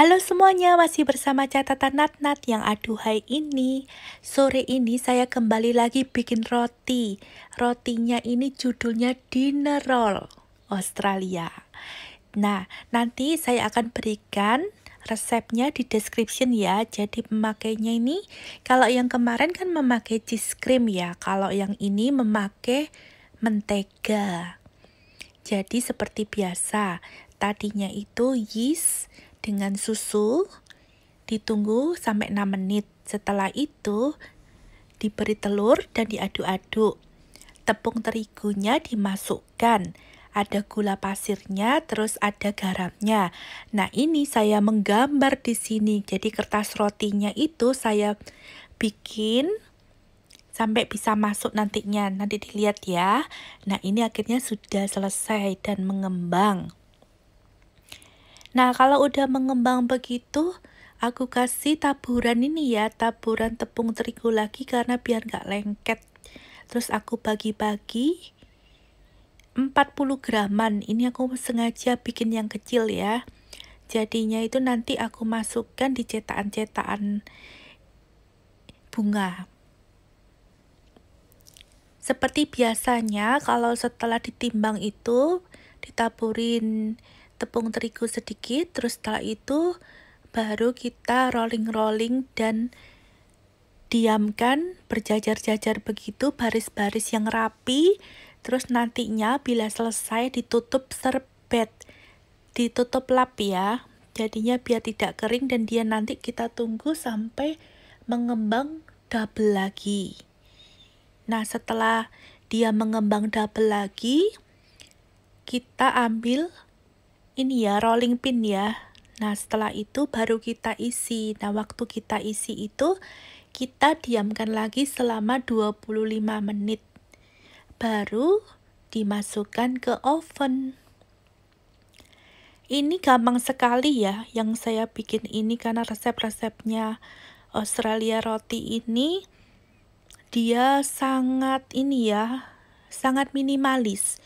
Halo semuanya, masih bersama catatan Nat-Nat yang aduhai ini. Sore ini saya kembali lagi bikin roti. Rotinya ini judulnya dinner roll Australia. Nah, nanti saya akan berikan resepnya di description ya. Jadi pemakainya ini kalau yang kemarin kan memakai cheese cream ya. Kalau yang ini memakai mentega. Jadi seperti biasa, tadinya itu yeast dengan susu, ditunggu sampai 6 menit. Setelah itu, diberi telur dan diaduk-aduk. Tepung terigunya dimasukkan, ada gula pasirnya, terus ada garamnya. Nah, ini saya menggambar di sini. Jadi kertas rotinya itu saya bikin sampai bisa masuk nantinya. Nanti dilihat ya. Nah, ini akhirnya sudah selesai dan mengembang. Nah, kalau udah mengembang begitu, aku kasih taburan ini ya, taburan tepung terigu lagi karena biar nggak lengket. Terus aku bagi-bagi 40 graman. Ini aku sengaja bikin yang kecil ya. Jadinya itu nanti aku masukkan di cetakan-cetakan bunga. Seperti biasanya, kalau setelah ditimbang itu ditaburin tepung terigu sedikit terus setelah itu baru kita rolling-rolling dan diamkan berjajar-jajar begitu baris-baris yang rapi terus nantinya bila selesai ditutup serbet ditutup lap ya jadinya biar tidak kering dan dia nanti kita tunggu sampai mengembang double lagi nah setelah dia mengembang double lagi kita ambil ini ya rolling pin ya nah setelah itu baru kita isi nah waktu kita isi itu kita diamkan lagi selama 25 menit baru dimasukkan ke oven ini gampang sekali ya yang saya bikin ini karena resep-resepnya Australia roti ini dia sangat ini ya sangat minimalis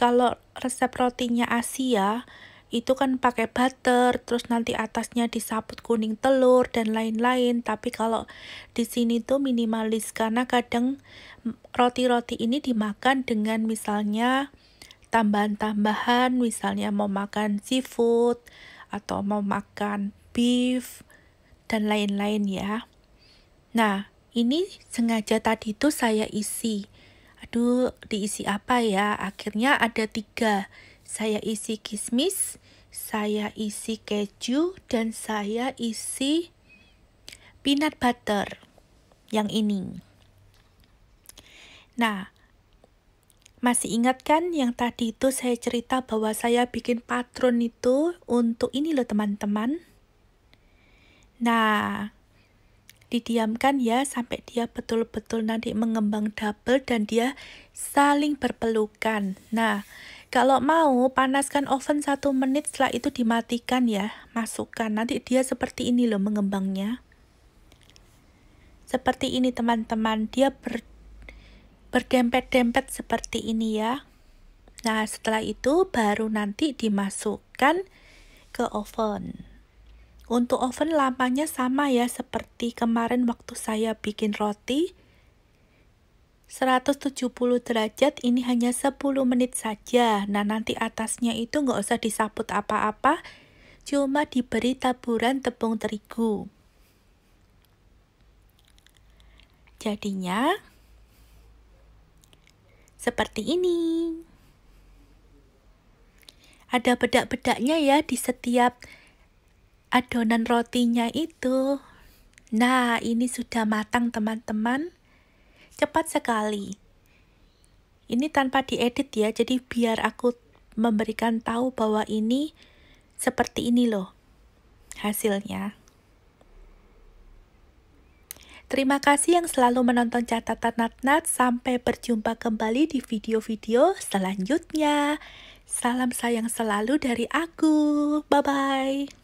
kalau resep rotinya Asia itu kan pakai butter, terus nanti atasnya disaput kuning telur dan lain-lain. Tapi kalau di sini tuh minimalis karena kadang roti-roti ini dimakan dengan misalnya tambahan-tambahan, misalnya mau makan seafood atau mau makan beef dan lain-lain ya. Nah, ini sengaja tadi tuh saya isi. Aduh, diisi apa ya? Akhirnya ada tiga saya isi kismis, saya isi keju, dan saya isi peanut butter yang ini. Nah, masih ingat kan yang tadi itu saya cerita bahwa saya bikin patron itu untuk ini loh teman-teman. Nah, didiamkan ya sampai dia betul-betul nanti mengembang double dan dia saling berpelukan. Nah, kalau mau, panaskan oven satu menit setelah itu dimatikan ya. Masukkan, nanti dia seperti ini loh mengembangnya. Seperti ini teman-teman, dia ber, berdempet-dempet seperti ini ya. Nah, setelah itu baru nanti dimasukkan ke oven. Untuk oven lamanya sama ya seperti kemarin waktu saya bikin roti. 170 derajat ini hanya 10 menit saja. Nah, nanti atasnya itu nggak usah disaput apa-apa, cuma diberi taburan tepung terigu. Jadinya, seperti ini. Ada bedak-bedaknya ya di setiap adonan rotinya itu. Nah, ini sudah matang teman-teman cepat sekali. Ini tanpa diedit ya, jadi biar aku memberikan tahu bahwa ini seperti ini loh hasilnya. Terima kasih yang selalu menonton catatan Nat-Nat. Sampai berjumpa kembali di video-video selanjutnya. Salam sayang selalu dari aku. Bye-bye.